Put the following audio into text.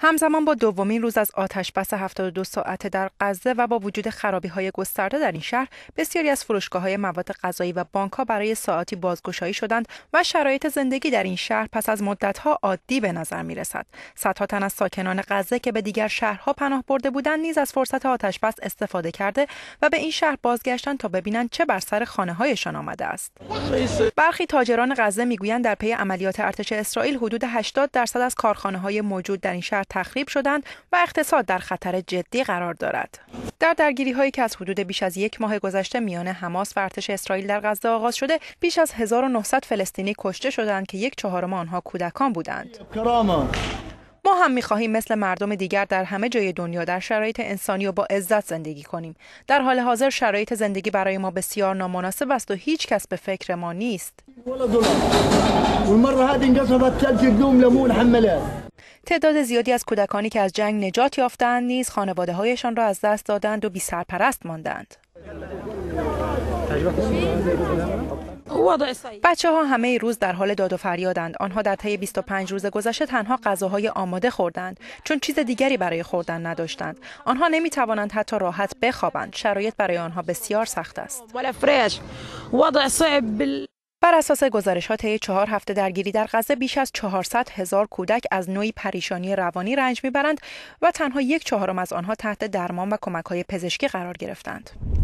همزمان با دومین روز از آتشبس 72 ساعته در غزه و با وجود خرابی های گسترده در این شهر بسیاری از فروشگاه های مواد غذایی و بانک ها برای ساعتی بازگشایی شدند و شرایط زندگی در این شهر پس از مدت ها عادی به نظر می رسد صدها تن از ساکنان غزه که به دیگر شهرها پناه برده بودند نیز از فرصت آتشبس استفاده کرده و به این شهر بازگشتند تا ببینند چه بر سر خانه هایشان آمده است برخی تاجران غزه میگویند در پی عملیات ارتش اسرائیل حدود 80 درصد از کارخانه های موجود در این شهر تخریب شدند و اقتصاد در خطر جدی قرار دارد. در درگیری هایی که از حدود بیش از یک ماه گذشته میان حماس و ارتش اسرائیل در غزه آغاز شده، بیش از 1900 فلسطینی کشته شدند که یک چهارم آنها کودکان بودند. ما هم میخواهیم مثل مردم دیگر در همه جای دنیا در شرایط انسانی و با عزت زندگی کنیم در حال حاضر شرایط زندگی برای ما بسیار نامناسب است و هیچ کس به فکر ما نیست تعداد زیادی از کودکانی که از جنگ نجات یافتند نیز خانواده هایشان را از دست دادند و بی سرپرست ماندند. بچه ها همه روز در حال داد و فریادند. آنها در طی 25 روز گذشته تنها غذاهای آماده خوردند چون چیز دیگری برای خوردن نداشتند. آنها نمی توانند حتی راحت بخوابند. شرایط برای آنها بسیار سخت است. بر اساس گزارش طی چهار هفته درگیری در غزه بیش از 400 هزار کودک از نوعی پریشانی روانی رنج میبرند و تنها یک چهارم از آنها تحت درمان و کمک های پزشکی قرار گرفتند.